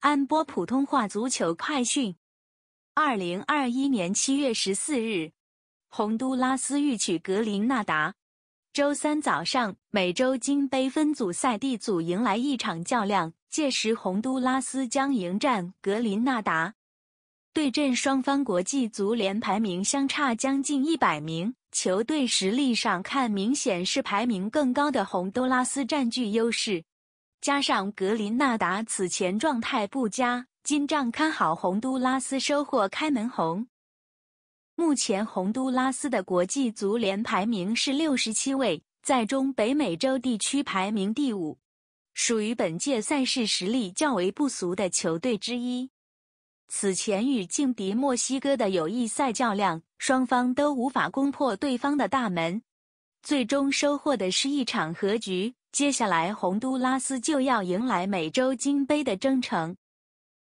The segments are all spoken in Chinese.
安播普通话足球快讯：二零二一年七月十四日，洪都拉斯欲取格林纳达。周三早上，美洲金杯分组赛 D 组迎来一场较量，届时洪都拉斯将迎战格林纳达。对阵双方国际足联排名相差将近一百名，球队实力上看明显是排名更高的洪都拉斯占据优势。加上格林纳达此前状态不佳，今仗看好洪都拉斯收获开门红。目前洪都拉斯的国际足联排名是六十七位，在中北美洲地区排名第五，属于本届赛事实力较为不俗的球队之一。此前与劲敌墨西哥的友谊赛较量，双方都无法攻破对方的大门，最终收获的是一场和局。接下来，洪都拉斯就要迎来美洲金杯的征程。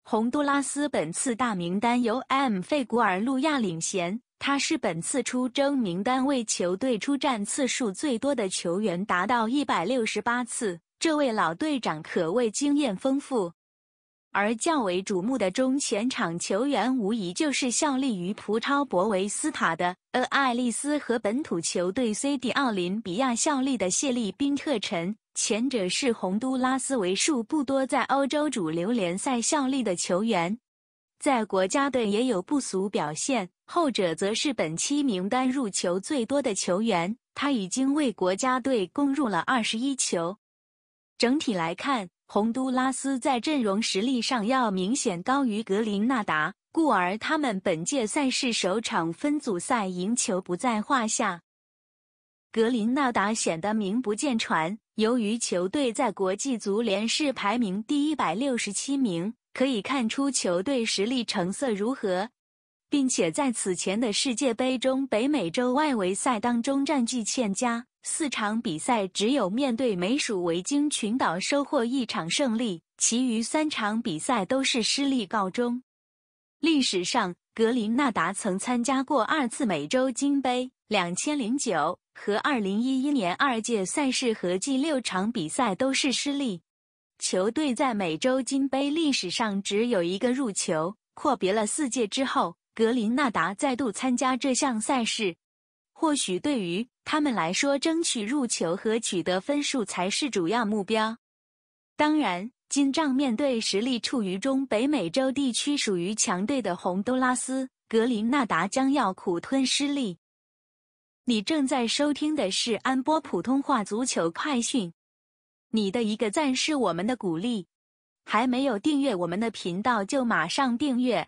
洪都拉斯本次大名单由 M 费古尔路亚领衔，他是本次出征名单为球队出战次数最多的球员，达到一百六十八次。这位老队长可谓经验丰富。而较为瞩目的中前场球员，无疑就是效力于葡超博维斯塔的呃爱丽丝和本土球队 C D 奥林比亚效力的谢利宾特臣。前者是洪都拉斯为数不多在欧洲主流联赛效力的球员，在国家队也有不俗表现；后者则是本期名单入球最多的球员，他已经为国家队攻入了二十一球。整体来看，洪都拉斯在阵容实力上要明显高于格林纳达，故而他们本届赛事首场分组赛赢球不在话下。格林纳达显得名不见传，由于球队在国际足联是排名第一百六十七名，可以看出球队实力成色如何。并且在此前的世界杯中，北美洲外围赛当中战绩欠佳，四场比赛只有面对美属维京群岛收获一场胜利，其余三场比赛都是失利告终。历史上格林纳达曾参加过二次美洲金杯，两千零九和二零一一年二届赛事合计六场比赛都是失利。球队在美洲金杯历史上只有一个入球，阔别了四届之后。格林纳达再度参加这项赛事，或许对于他们来说，争取入球和取得分数才是主要目标。当然，金帐面对实力处于中北美洲地区属于强队的洪都拉斯，格林纳达将要苦吞失利。你正在收听的是安波普通话足球快讯。你的一个赞是我们的鼓励。还没有订阅我们的频道就马上订阅。